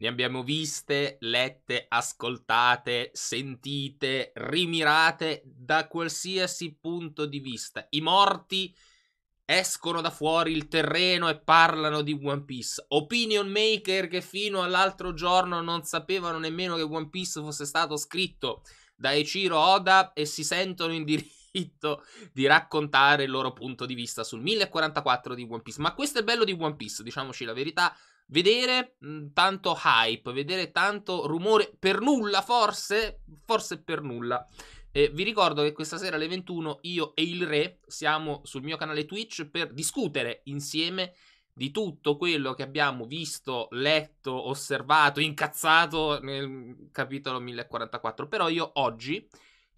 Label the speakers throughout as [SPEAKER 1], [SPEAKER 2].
[SPEAKER 1] Ne abbiamo viste, lette, ascoltate, sentite, rimirate da qualsiasi punto di vista. I morti escono da fuori il terreno e parlano di One Piece. Opinion maker che fino all'altro giorno non sapevano nemmeno che One Piece fosse stato scritto da Echiro Oda e si sentono in diritto diritto di raccontare il loro punto di vista sul 1044 di One Piece. Ma questo è bello di One Piece, diciamoci la verità. Vedere mh, mm, tanto hype, vedere tanto rumore per nulla, forse, forse per nulla. Eh, vi ricordo che questa sera alle 21 io e il re siamo sul mio canale Twitch per discutere insieme di tutto quello che abbiamo visto, letto, osservato, incazzato nel capitolo 1044. Però io oggi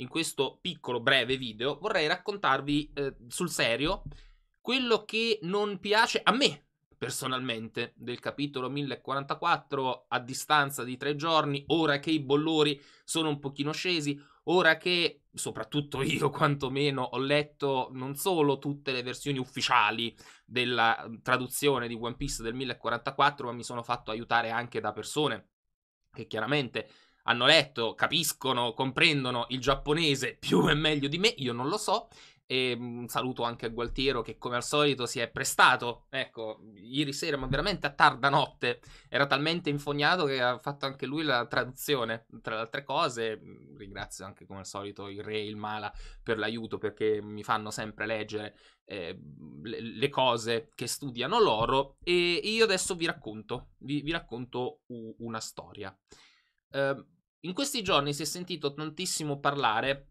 [SPEAKER 1] in questo piccolo breve video vorrei raccontarvi eh, sul serio quello che non piace a me personalmente del capitolo 1044 a distanza di tre giorni, ora che i bollori sono un pochino scesi, ora che soprattutto io quantomeno ho letto non solo tutte le versioni ufficiali della mm, traduzione di One Piece del 1044, ma mi sono fatto aiutare anche da persone che chiaramente hanno letto, capiscono, comprendono il giapponese più e meglio di me, io non lo so. E ehm, un saluto anche a Gualtiero che come al solito si è prestato. Ecco, ieri sera, ma veramente a tarda notte, era talmente infognato che ha fatto anche lui la traduzione. Tra le altre cose, ringrazio anche come al solito il re e il mala per l'aiuto perché mi fanno sempre leggere eh, le, le, cose che studiano loro. E io adesso vi racconto, vi, vi racconto una storia eh, in questi giorni si è sentito tantissimo parlare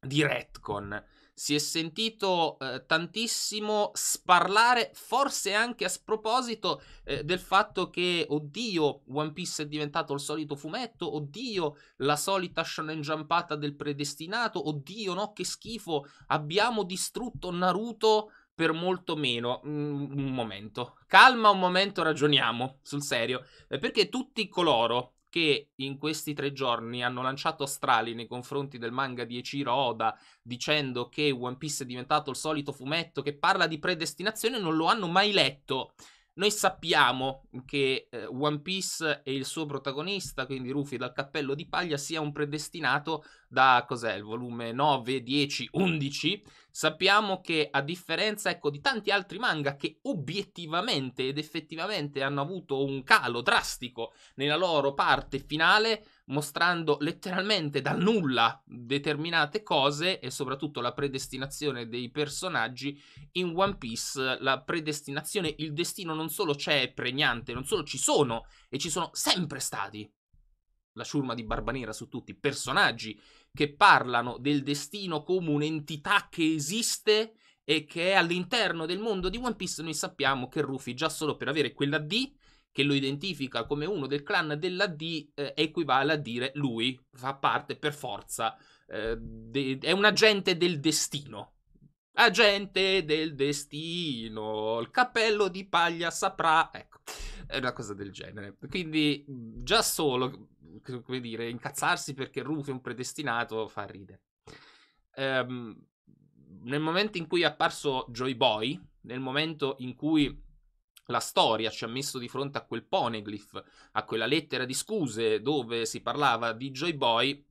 [SPEAKER 1] di retcon, si è sentito eh, tantissimo sparlare, forse anche a sproposito, eh, del fatto che, oddio, One Piece è diventato il solito fumetto, oddio, la solita shonen jumpata del predestinato, oddio, no, che schifo, abbiamo distrutto Naruto per molto meno. Mm, un momento. Calma un momento, ragioniamo, sul serio. Eh, perché tutti coloro che in questi tre giorni hanno lanciato strali nei confronti del manga di Echiro Oda dicendo che One Piece è diventato il solito fumetto che parla di predestinazione non lo hanno mai letto. Noi sappiamo che eh, One Piece e il suo protagonista, quindi Rufy dal cappello di paglia, sia un predestinato da cos'è il volume 9, 10, 11. Sappiamo che a differenza ecco, di tanti altri manga che obiettivamente ed effettivamente hanno avuto un calo drastico nella loro parte finale, mostrando letteralmente dal nulla determinate cose e soprattutto la predestinazione dei personaggi in One Piece, la predestinazione, il destino non solo c'è è pregnante, non solo ci sono e ci sono sempre stati. La ciurma di Barbanera su tutti, personaggi che parlano del destino come un'entità che esiste e che è all'interno del mondo di One Piece, noi sappiamo che Rufy già solo per avere quella D che lo identifica come uno del clan della D eh, equivale a dire lui fa parte per forza, eh, de- è un agente del destino. Agente del destino, il cappello di paglia saprà, ecco, è una cosa del genere. Quindi già solo, come dire, incazzarsi perché Rufio è un predestinato fa ridere. Um, nel momento in cui è apparso Joy Boy, nel momento in cui la storia ci ha messo di fronte a quel poneglyph, a quella lettera di scuse dove si parlava di Joy Boy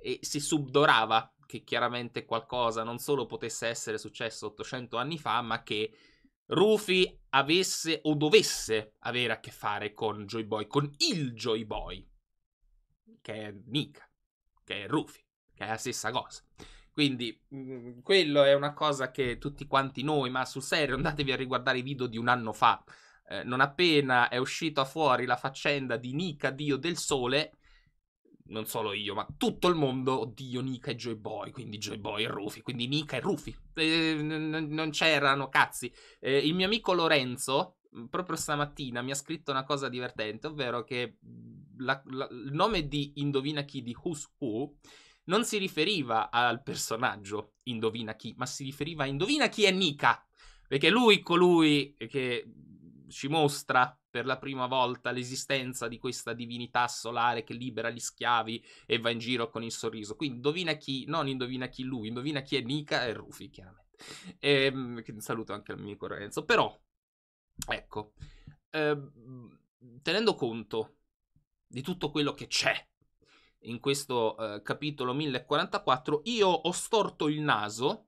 [SPEAKER 1] e si subdorava che chiaramente qualcosa non solo potesse essere successo 800 anni fa, ma che Rufy avesse o dovesse avere a che fare con Joy Boy, con il Joy Boy, che è Mika, che è Rufy, che è la stessa cosa. Quindi mh, mm, quello è una cosa che tutti quanti noi, ma sul serio andatevi a riguardare i video di un anno fa. Eh, non appena è uscita fuori la faccenda di Nika, Dio del Sole, non solo io, ma tutto il mondo, oddio, Nika e Joy Boy, quindi Joy Boy e Rufy, quindi Nika e Rufy. Eh, non c'erano cazzi. Eh, il mio amico Lorenzo, mm, proprio stamattina, mi ha scritto una cosa divertente, ovvero che mm, la, la, il nome di Indovina chi di Who's Who non si riferiva al personaggio Indovina chi, ma si riferiva a Indovina chi è Nika. Perché lui, colui che ci mostra per la prima volta l'esistenza di questa divinità solare che libera gli schiavi e va in giro con il sorriso. Quindi indovina chi, non indovina chi lui, indovina chi è Nika e Rufy, chiaramente. Ehm, e, saluto anche il mio amico Renzo. Però, ecco, eh, tenendo conto di tutto quello che c'è in questo eh, capitolo 1044, io ho storto il naso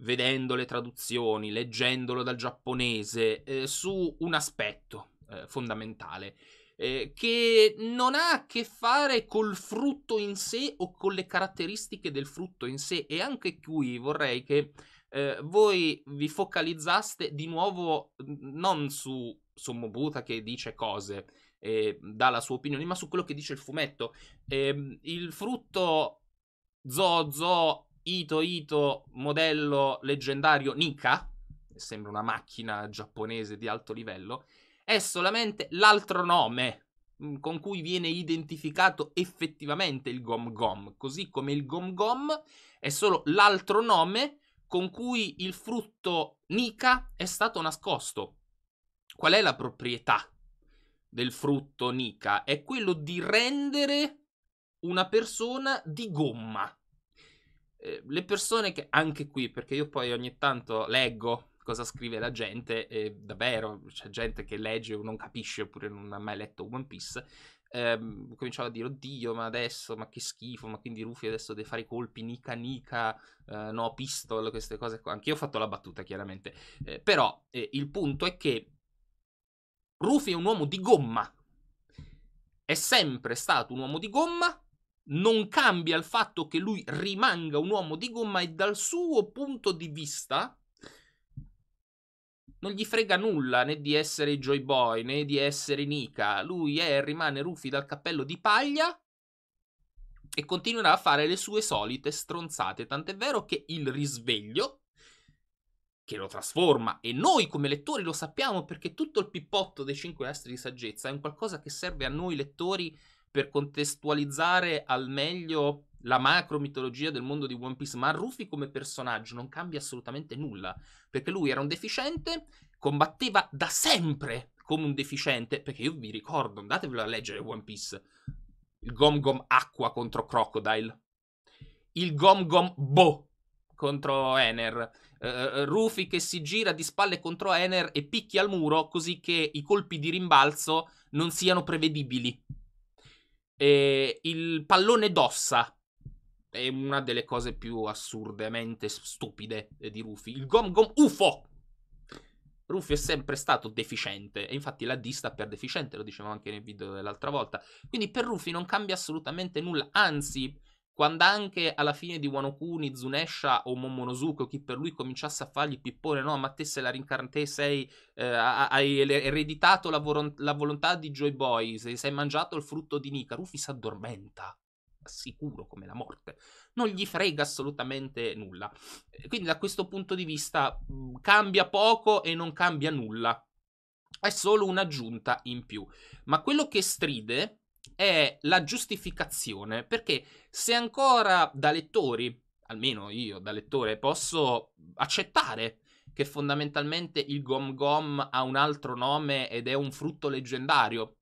[SPEAKER 1] vedendo le traduzioni, leggendolo dal giapponese, eh, su un aspetto eh, fondamentale eh, che non ha a che fare col frutto in sé o con le caratteristiche del frutto in sé e anche qui vorrei che eh, voi vi focalizzaste di nuovo mm, non su Sommobuta che dice cose eh, dà la sua opinione, ma su quello che dice il fumetto. Eh, il frutto Zozo, Ito Ito, modello leggendario Nika, sembra una macchina giapponese di alto livello, è solamente l'altro nome mm, con cui viene identificato effettivamente il Gom Gom, così come il Gom Gom è solo l'altro nome con cui il frutto Nika è stato nascosto. Qual è la proprietà del frutto Nika è quello di rendere una persona di gomma. Eh, le persone che, anche qui, perché io poi ogni tanto leggo cosa scrive la gente, e davvero c'è gente che legge o non capisce oppure non ha mai letto One Piece, ehm, cominciava a dire oddio ma adesso ma che schifo ma quindi Rufy adesso deve fare i colpi nica nica eh, no pistol queste cose qua anche io ho fatto la battuta chiaramente eh, però eh, il punto è che Rufy è un uomo di gomma. È sempre stato un uomo di gomma. Non cambia il fatto che lui rimanga un uomo di gomma e dal suo punto di vista non gli frega nulla né di essere Joy Boy né di essere Nika. Lui è e rimane Rufy dal cappello di paglia e continuerà a fare le sue solite stronzate. Tant'è vero che il risveglio che lo trasforma e noi come lettori lo sappiamo perché tutto il pippotto dei cinque astri di saggezza è un qualcosa che serve a noi lettori per contestualizzare al meglio la macro mitologia del mondo di One Piece, ma Ruffy come personaggio non cambia assolutamente nulla, perché lui era un deficiente, combatteva da sempre come un deficiente, perché io vi ricordo, andatevelo a leggere One Piece, il Gom Gom Acqua contro Crocodile, il Gom Gom Bo contro Ener. Uh, eh, eh, Rufy che si gira di spalle contro Ener e picchia al muro così che i colpi di rimbalzo non siano prevedibili. E il pallone d'ossa è una delle cose più assurdamente stupide eh, di Rufy. Il gom gom UFO! Rufy è sempre stato deficiente e infatti la D sta per deficiente, lo dicevamo anche nel video dell'altra volta. Quindi per Rufy non cambia assolutamente nulla, anzi quando anche alla fine di Wanokuni, Zunesha o Momonosuke o chi per lui cominciasse a fargli pippone, no, ma te sei la rincarnate, sei, eh, hai ereditato la, vor- la, volontà di Joy Boy, sei, sei mangiato il frutto di Nika, Rufy si addormenta, sicuro come la morte, non gli frega assolutamente nulla. Quindi da questo punto di vista mm, cambia poco e non cambia nulla, è solo un'aggiunta in più. Ma quello che stride è la giustificazione, perché se ancora da lettori, almeno io da lettore, posso accettare che fondamentalmente il gom gom ha un altro nome ed è un frutto leggendario.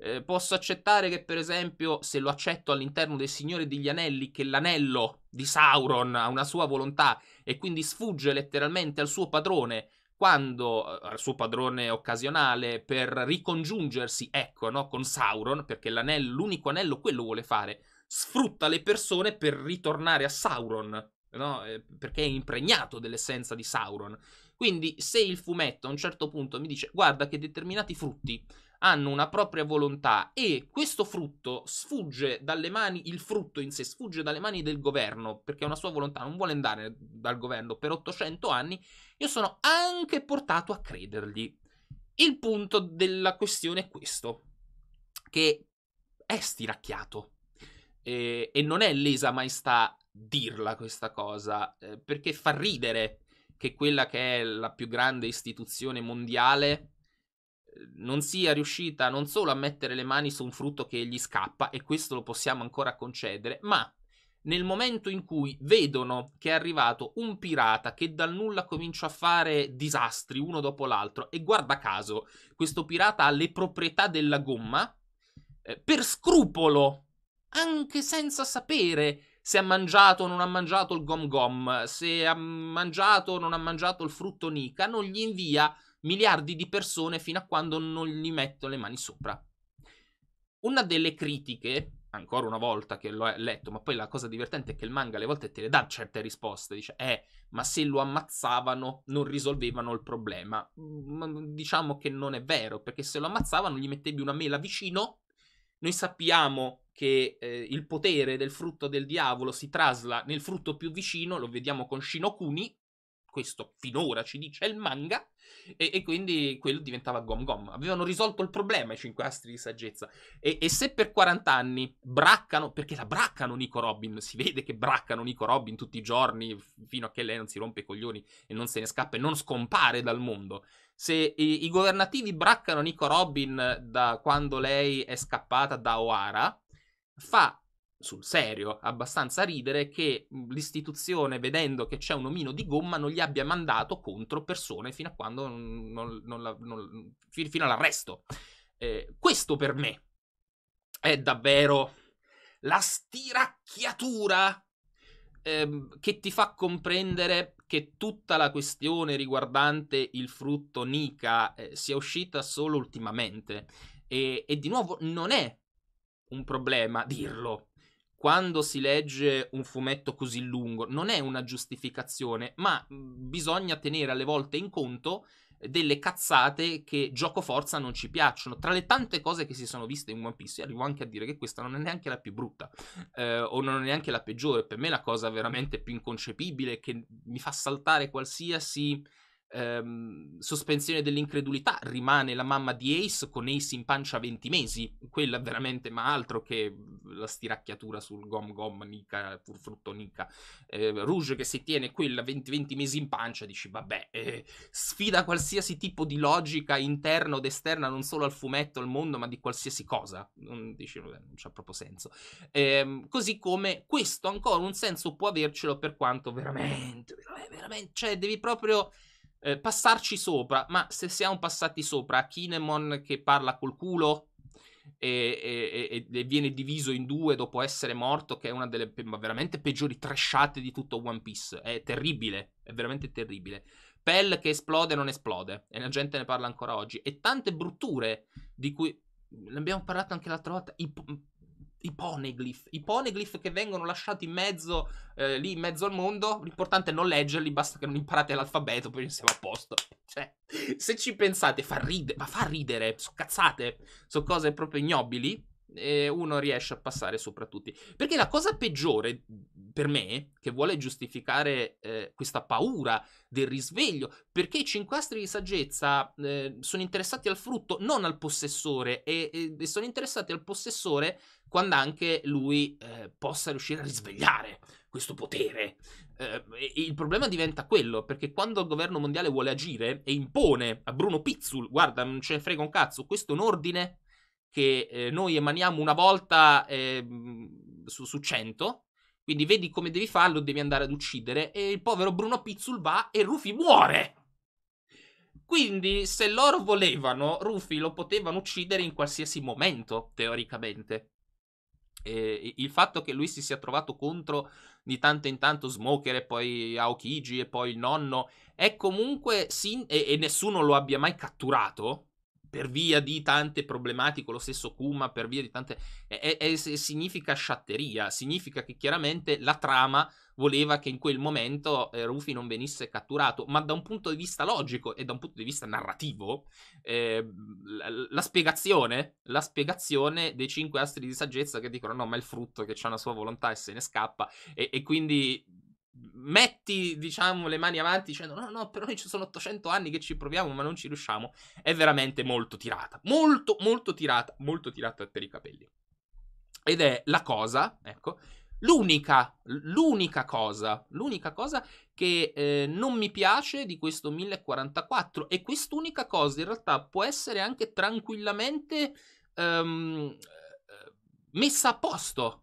[SPEAKER 1] Eh, posso accettare che, per esempio, se lo accetto all'interno del Signore degli Anelli, che l'anello di Sauron ha una sua volontà e quindi sfugge letteralmente al suo padrone quando eh, al suo padrone occasionale per ricongiungersi, ecco, no, con Sauron, perché l'anello, l'unico anello quello vuole fare, sfrutta le persone per ritornare a Sauron, no? Eh, perché è impregnato dell'essenza di Sauron. Quindi se il fumetto a un certo punto mi dice guarda che determinati frutti hanno una propria volontà e questo frutto sfugge dalle mani, il frutto in sé sfugge dalle mani del governo perché è una sua volontà, non vuole andare dal governo per 800 anni, io sono anche portato a credergli. Il punto della questione è questo, che è stiracchiato e, e non è lesa maestà dirla questa cosa eh, perché fa ridere che quella che è la più grande istituzione mondiale non sia riuscita non solo a mettere le mani su un frutto che gli scappa, e questo lo possiamo ancora concedere, ma nel momento in cui vedono che è arrivato un pirata che dal nulla comincia a fare disastri uno dopo l'altro, e guarda caso, questo pirata ha le proprietà della gomma, eh, per scrupolo, anche senza sapere se ha mangiato o non ha mangiato il gom gom, se ha mangiato o non ha mangiato il frutto Nika, non gli invia miliardi di persone fino a quando non gli metto le mani sopra. Una delle critiche, ancora una volta che l'ho letto, ma poi la cosa divertente è che il manga alle volte te le dà certe risposte, dice, eh, ma se lo ammazzavano non risolvevano il problema. Mm, mm, diciamo che non è vero, perché se lo ammazzavano gli mettevi una mela vicino, noi sappiamo che eh, il potere del frutto del diavolo si trasla nel frutto più vicino, lo vediamo con Shinokuni, questo finora ci dice il manga, e, e quindi quello diventava Gom Gom. Avevano risolto il problema i cinque astri di saggezza. E, e, se per 40 anni braccano, perché la braccano Nico Robin, si vede che braccano Nico Robin tutti i giorni, fino a che lei non si rompe i coglioni e non se ne scappa e non scompare dal mondo. Se i, i governativi braccano Nico Robin eh, da quando lei è scappata da O'Hara, fa sul serio, abbastanza ridere che mhmm, l'istituzione, vedendo che c'è un omino di gomma, non gli abbia mandato contro persone fino a quando non, non, la, non fino all'arresto. Eh, questo per me è davvero la stiracchiatura ehm, che ti fa comprendere che tutta la questione riguardante il frutto Nika eh, sia uscita solo ultimamente. E, e di nuovo non è un problema dirlo, quando si legge un fumetto così lungo, non è una giustificazione, ma mm, bisogna tenere alle volte in conto eh, delle cazzate che gioco forza non ci piacciono. Tra le tante cose che si sono viste in One Piece, arrivo anche a dire che questa non è neanche la più brutta, eh, o non è neanche la peggiore. Per me la cosa veramente più inconcepibile, che mi fa saltare qualsiasi ehm, sospensione dell'incredulità rimane la mamma di Ace con Ace in pancia a 20 mesi, quella veramente ma altro che la stiracchiatura sul gom gom nica, pur frutto nica, eh, Rouge che si tiene quella 20, 20 mesi in pancia, dici vabbè, eh, sfida qualsiasi tipo di logica interna ed esterna non solo al fumetto, al mondo, ma di qualsiasi cosa, non, dici vabbè, non c'ha proprio senso. Eh, così come questo ancora un senso può avercelo per quanto veramente, veramente, veramente cioè devi proprio eh, passarci sopra, ma se siamo passati sopra a Kinemon che parla col culo e, e, e, viene diviso in due dopo essere morto, che è una delle pe- veramente peggiori trashate di tutto One Piece, è terribile, è veramente terribile. Pell che esplode non esplode, e la gente ne parla ancora oggi, e tante brutture di cui ne abbiamo parlato anche l'altra volta. I, i poneglyph, i poneglyph che vengono lasciati in mezzo, eh, lì in mezzo al mondo, l'importante è non leggerli, basta che non imparate l'alfabeto, poi siamo a posto. Cioè, se ci pensate, fa ridere, ma fa ridere, sono cazzate, sono cose proprio ignobili, e eh, uno riesce a passare sopra tutti. Perché la cosa peggiore per me, che vuole giustificare eh, questa paura del risveglio, perché i astri di saggezza eh, sono interessati al frutto, non al possessore, e, e, e sono interessati al possessore quando anche lui eh, possa riuscire a risvegliare questo potere. Eh, il problema diventa quello, perché quando il governo mondiale vuole agire e impone a Bruno Pizzul, guarda, non ce ne frega un cazzo, questo è un ordine che eh, noi emaniamo una volta eh, su, su 100, quindi vedi come devi farlo, devi andare ad uccidere. E il povero Bruno Pizzul va e Rufy muore. Quindi, se loro volevano, Rufy lo potevano uccidere in qualsiasi momento, teoricamente. E il fatto che lui si sia trovato contro di tanto in tanto Smoker e poi Aokiji e poi il nonno è comunque sin- e-, e nessuno lo abbia mai catturato per via di tante problematiche, lo stesso Kuma, per via di tante... E, e, e significa sciatteria, significa che chiaramente la trama voleva che in quel momento eh, Rufy non venisse catturato, ma da un punto di vista logico e da un punto di vista narrativo, eh, la, la, spiegazione, la spiegazione dei cinque astri di saggezza che dicono no, ma è il frutto che ha una sua volontà e se ne scappa, e, e quindi metti, diciamo, le mani avanti dicendo no, no, però ci sono 800 anni che ci proviamo ma non ci riusciamo, è veramente molto tirata, molto, molto tirata, molto tirata per i capelli. Ed è la cosa, ecco, l'unica, l'unica cosa, l'unica cosa che eh, non mi piace di questo 1044 e quest'unica cosa in realtà può essere anche tranquillamente ehm, eh, messa a posto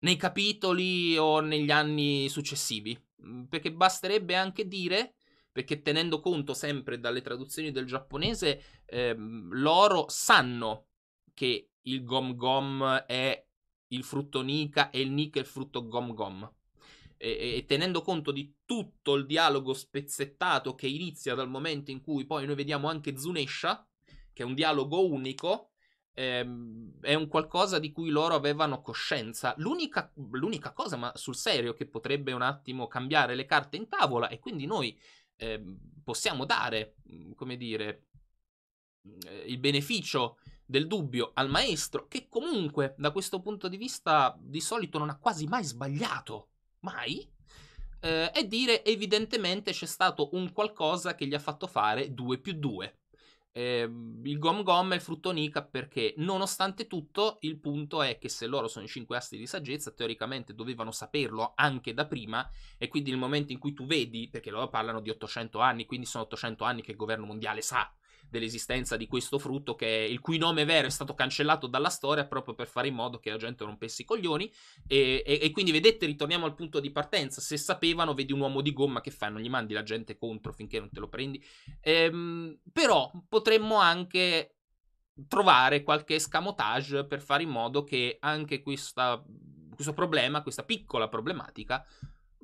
[SPEAKER 1] nei capitoli o negli anni successivi. Mm, perché basterebbe anche dire, perché tenendo conto sempre dalle traduzioni del giapponese, ehm, loro sanno che il gom gom è il frutto nika e il nika è il frutto gom gom. E, e, tenendo conto di tutto il dialogo spezzettato che inizia dal momento in cui poi noi vediamo anche Zunesha, che è un dialogo unico, Ehm, è un qualcosa di cui loro avevano coscienza. L'unica, l'unica, cosa, ma sul serio, che potrebbe un attimo cambiare le carte in tavola e quindi noi ehm, possiamo dare, mm, come dire, eh, il beneficio del dubbio al maestro, che comunque da questo punto di vista di solito non ha quasi mai sbagliato, mai, eh, è dire evidentemente c'è stato un qualcosa che gli ha fatto fare 2 più 2 eh, il Gom Gom è il Frutto Nica perché nonostante tutto il punto è che se loro sono i cinque asti di saggezza teoricamente dovevano saperlo anche da prima e quindi il momento in cui tu vedi perché loro parlano di 800 anni quindi sono 800 anni che il governo mondiale sa dell'esistenza di questo frutto che, il cui nome vero è stato cancellato dalla storia proprio per fare in modo che la gente rompesse i coglioni e, e, e quindi vedete ritorniamo al punto di partenza se sapevano vedi un uomo di gomma che fanno gli mandi la gente contro finché non te lo prendi ehm, però potremmo anche trovare qualche scamotage per fare in modo che anche questa, questo problema, questa piccola problematica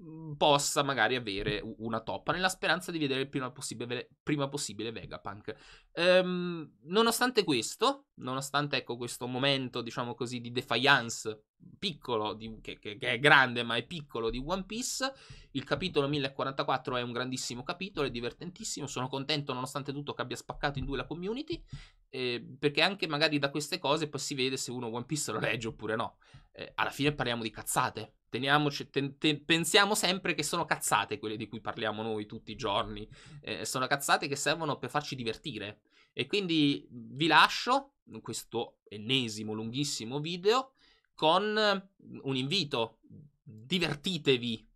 [SPEAKER 1] Mhmm, possa magari avere una toppa nella speranza di vedere il prima possibile, prima possibile Vegapunk. Ehm, nonostante questo, nonostante ecco, questo momento, diciamo così, di defiance piccolo, di, che, che, che, è grande ma è piccolo di One Piece, il capitolo 1044 è un grandissimo capitolo, è divertentissimo, sono contento nonostante tutto che abbia spaccato in due la community, eh, perché anche magari da queste cose poi si vede se uno One Piece lo legge oppure no. Eh, alla fine parliamo di cazzate, Teniamoci, ten, ten, pensiamo sempre che sono cazzate quelle di cui parliamo noi tutti i giorni. Eh, sono cazzate che servono per farci divertire. E quindi vi lascio in questo ennesimo lunghissimo video con un invito. Divertitevi.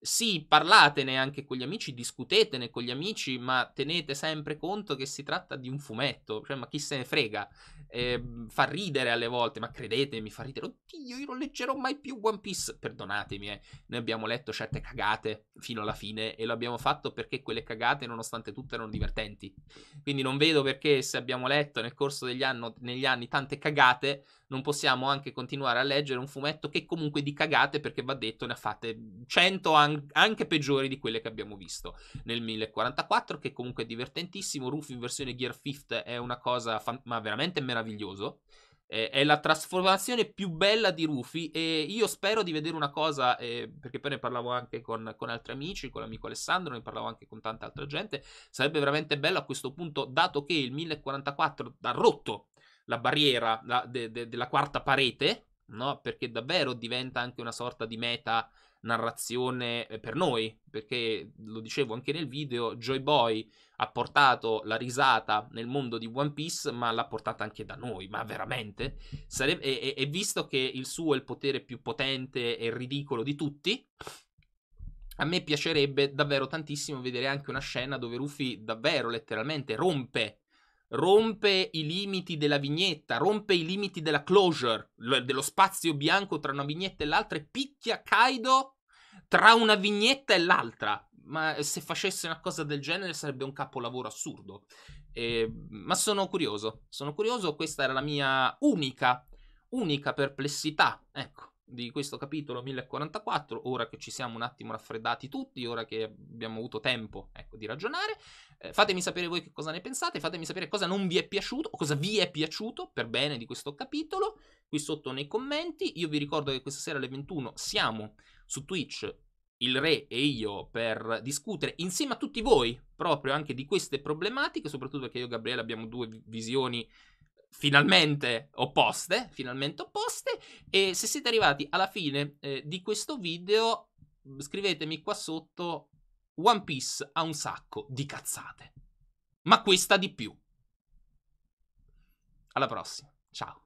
[SPEAKER 1] Sì, parlatene anche con gli amici, discutetene con gli amici, ma tenete sempre conto che si tratta di un fumetto, cioè ma chi se ne frega eh, fa ridere alle volte, ma credetemi, fa ridere. Oddio, io non leggerò mai più One Piece. Perdonatemi, eh. noi abbiamo letto certe cagate fino alla fine e lo abbiamo fatto perché quelle cagate, nonostante tutto, erano divertenti. Quindi non vedo perché se abbiamo letto nel corso degli anni, negli anni tante cagate, non possiamo anche continuare a leggere un fumetto che comunque di cagate, perché va detto, ne ha fatte 100 an- anche peggiori di quelle che abbiamo visto nel 1044, che comunque è divertentissimo. Rufy in versione Gear 5 è una cosa, fan- ma veramente meraviglioso è la trasformazione più bella di Rufy e io spero di vedere una cosa, eh, perché poi ne parlavo anche con, con, altri amici, con l'amico Alessandro, ne parlavo anche con tanta altra gente, sarebbe veramente bello a questo punto, dato che il 1044 ha rotto la barriera la, de, de, della quarta parete, no? Perché davvero diventa anche una sorta di meta narrazione eh, per noi, perché lo dicevo anche nel video, Joy Boy ha portato la risata nel mondo di One Piece, ma l'ha portata anche da noi, ma veramente? Sarebbe, e, e visto che il suo è il potere più potente e ridicolo di tutti, a me piacerebbe davvero tantissimo vedere anche una scena dove Ruffy davvero letteralmente rompe rompe i limiti della vignetta, rompe i limiti della closure, dello spazio bianco tra una vignetta e l'altra e picchia Kaido tra una vignetta e l'altra. Ma se facesse una cosa del genere sarebbe un capolavoro assurdo. Eh, ma sono curioso, sono curioso, questa era la mia unica, unica perplessità, ecco di questo capitolo 1044, ora che ci siamo un attimo raffreddati tutti, ora che abbiamo avuto tempo ecco, di ragionare. Eh, fatemi sapere voi che cosa ne pensate, fatemi sapere cosa non vi è piaciuto, cosa vi è piaciuto per bene di questo capitolo, qui sotto nei commenti. Io vi ricordo che questa sera alle 21 siamo su Twitch il re e io per discutere insieme a tutti voi proprio anche di queste problematiche, soprattutto perché io e Gabriele abbiamo due visioni finalmente opposte, finalmente opposte, e se siete arrivati alla fine eh, di questo video mm, scrivetemi qua sotto One Piece ha un sacco di cazzate, ma questa di più. Alla prossima, ciao.